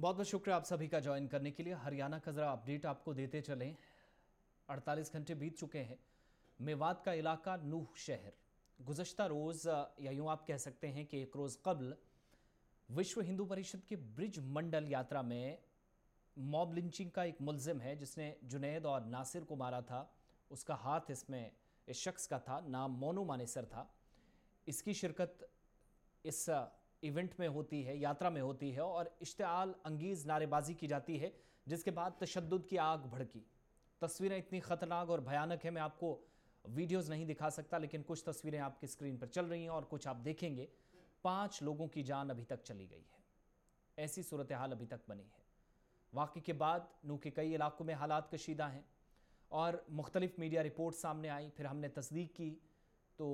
बहुत बहुत शुक्रिया आप सभी का ज्वाइन करने के लिए हरियाणा का ज़रा अपडेट आपको देते चलें 48 घंटे बीत चुके हैं मेवात का इलाका नूह शहर गुजशत रोज़ या यूँ आप कह सकते हैं कि एक रोज़ कबल विश्व हिंदू परिषद की ब्रिज मंडल यात्रा में मॉब लिंचिंग का एक मुलजिम है जिसने जुनेद और नासिर को मारा था उसका हाथ इसमें इस शख्स का था नाम मोनू मानेसर था इसकी शिरकत इस इवेंट में होती है यात्रा में होती है और इश्तआल अंगीज़ नारेबाजी की जाती है जिसके बाद तशद की आग भड़की तस्वीरें इतनी ख़तरनाक और भयानक है मैं आपको वीडियोस नहीं दिखा सकता लेकिन कुछ तस्वीरें आपकी स्क्रीन पर चल रही हैं और कुछ आप देखेंगे पाँच लोगों की जान अभी तक चली गई है ऐसी सूरत हाल अभी तक बनी है वाक़े के बाद नू के कई इलाकों में हालात कशीदा हैं और मुख्तलिफ़ मीडिया रिपोर्ट सामने आई फिर हमने तस्दीक की तो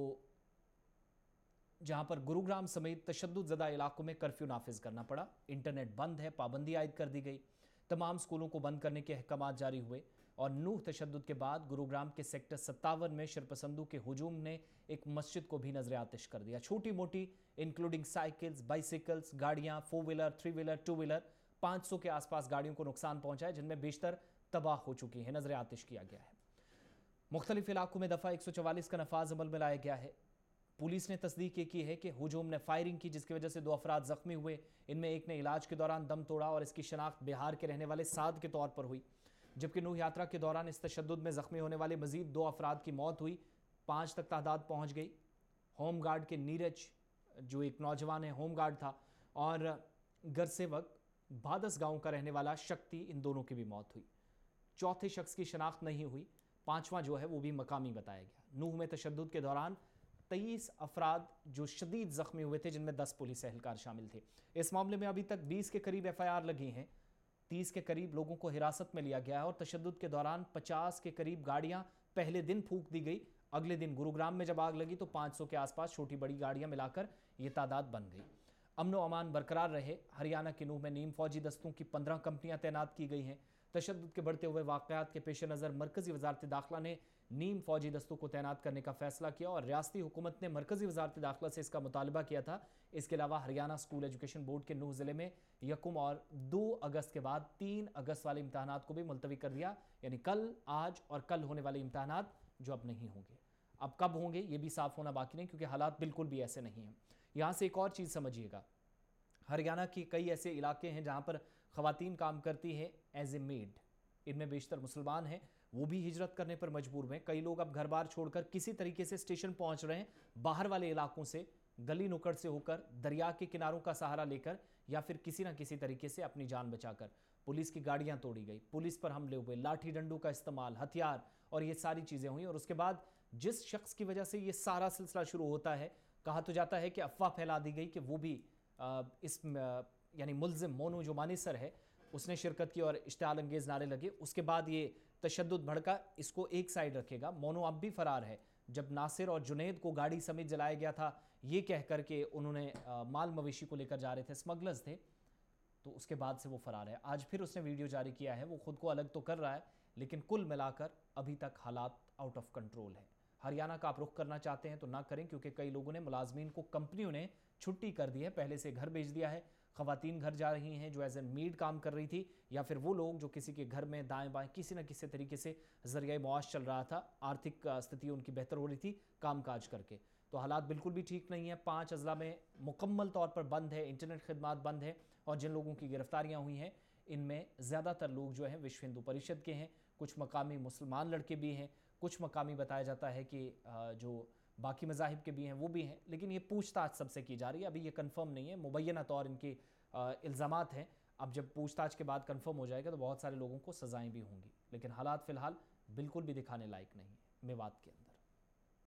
जहां पर गुरुग्राम समेत तशद ज़दा इलाकों में कर्फ्यू नाफिज करना पड़ा इंटरनेट बंद है पाबंदी आयद कर दी गई तमाम स्कूलों को बंद करने के अहकाम जारी हुए और नूह तशद के बाद गुरुग्राम के सेक्टर सत्तावन में शरपसंदू के हजूम ने एक मस्जिद को भी नजर आतिश कर दिया छोटी मोटी इंक्लूडिंग साइकिल्स बाइसिकल्स गाड़ियाँ four wheeler three wheeler two wheeler 500 के आसपास गाड़ियों को नुकसान पहुंचा है जिनमें बेशतर तबाह हो चुकी है नजर आतिश किया गया है मुख्तलिफ इलाकों में दफ़ा एक सौ चवालीस का नफाज अमल में लाया गया है पुलिस ने तस्दीक ये की है कि हुजूम ने फायरिंग की जिसकी वजह से दो अफराद जख्मी हुए इनमें एक ने इलाज के दौरान दम तोड़ा और इसकी शनाख्त बिहार के रहने वाले साद के तौर पर हुई जबकि नूह यात्रा के दौरान इस तशद में ज़ख्मी होने वाले मजीद दो अफराद की मौत हुई पाँच तक तादाद पहुँच गई होम गार्ड के नीरज जो एक नौजवान है होम गार्ड था और घर से वक्त बादस गांव का रहने वाला शक्ति इन दोनों की भी मौत हुई चौथे शख्स की शनाख्त नहीं हुई पांचवा जो है वो भी मकामी बताया गया नूह में तशद के दौरान तेईस अफराद जो शदीद जख्मी हुए थे जिनमें दस पुलिस एहलकार शामिल थे इस मामले में अभी तक बीस के करीब एफ लगी हैं तीस के करीब लोगों को हिरासत में लिया गया है और तशद के दौरान पचास के करीब गाड़ियां पहले दिन फूक दी गई अगले दिन गुरुग्राम में जब आग लगी तो 500 के आसपास छोटी बड़ी गाड़ियां मिलाकर ये तादाद बन गई अमन अमान बरकरार रहे हरियाणा के नूह में नीम फौजी दस्तों की पंद्रह कंपनियां तैनात की गई हैं तशद के बढ़ते हुए वाकत के पेश नज़र मरकज़ी वजारत दाखिला ने नीम फौजी दस्तों को तैनात करने का फैसला किया और रियाती हुकूमत ने मरकज़ी वजारत दाखिला से इसका मुतालबा किया था इसके अलावा हरियाणा स्कूल एजुकेशन बोर्ड के नूह ज़िले में यकुम और दो अगस्त के बाद तीन अगस्त वाले इम्तहान को भी मुलतवी कर दिया यानी कल आज और कल होने वाले इम्तहान जो अब नहीं होंगे अब कब होंगे ये भी साफ होना बाकी नहीं क्योंकि हालात बिल्कुल भी ऐसे नहीं हैं यहाँ से एक और चीज़ समझिएगा हरियाणा के कई ऐसे इलाके हैं जहाँ पर खातन काम करती हैं एज ए मेड इनमें बेशतर मुसलमान हैं वो भी हिजरत करने पर मजबूर हुए कई लोग अब घर बार छोड़कर किसी तरीके से स्टेशन पहुंच रहे हैं बाहर वाले इलाकों से गली नुकड़ से होकर दरिया के किनारों का सहारा लेकर या फिर किसी ना किसी तरीके से अपनी जान बचाकर पुलिस की गाड़ियां तोड़ी गई पुलिस पर हमले हुए लाठी डंडों का इस्तेमाल हथियार और ये सारी चीज़ें हुई और उसके बाद जिस शख्स की वजह से ये सारा सिलसिला शुरू होता है कहा तो जाता है कि अफवाह फैला दी गई कि वो भी इस यानी मुलजिम मोनू जो सर है उसने शिरकत की और इश्ताल अंगेज नारे लगे उसके बाद ये तशद भड़का इसको एक साइड रखेगा मोनू अब भी फरार है जब नासिर और जुनेद को गाड़ी समेत जलाया गया था ये कह कर के उन्होंने माल मवेशी को लेकर जा रहे थे स्मगलर्स थे तो उसके बाद से वो फरार है आज फिर उसने वीडियो जारी किया है वो खुद को अलग तो कर रहा है लेकिन कुल मिलाकर अभी तक हालात आउट ऑफ कंट्रोल है हरियाणा का आप रुख करना चाहते हैं तो ना करें क्योंकि कई लोगों ने मुलाजमीन को कंपनियों ने छुट्टी कर दी है पहले से घर भेज दिया है खातन घर जा रही हैं जो एज ए मीड काम कर रही थी या फिर वो लोग जो किसी के घर में दाएं बाएं किसी न किसी तरीके से जरिए मुआश चल रहा था आर्थिक स्थिति उनकी बेहतर हो रही थी काम काज करके तो हालात बिल्कुल भी ठीक नहीं है पाँच अजला में मुकम्मल तौर पर बंद है इंटरनेट खदमात बंद है और जिन लोगों की गिरफ्तारियाँ हुई हैं इनमें ज़्यादातर लोग जो हैं विश्व हिंदू परिषद के हैं कुछ मकामी मुसलमान लड़के भी हैं कुछ मकामी बताया जाता है कि जो बाकी मजाहब के भी हैं वो भी हैं लेकिन ये पूछताछ सबसे की जा रही है अभी ये कन्फर्म नहीं है मुबैना तौर इनके इल्ज़ाम हैं अब जब पूछताछ के बाद कन्फर्म हो जाएगा तो बहुत सारे लोगों को सज़ाएँ भी होंगी लेकिन हालात फ़िलहाल बिल्कुल भी दिखाने लायक नहीं है मेवात के अंदर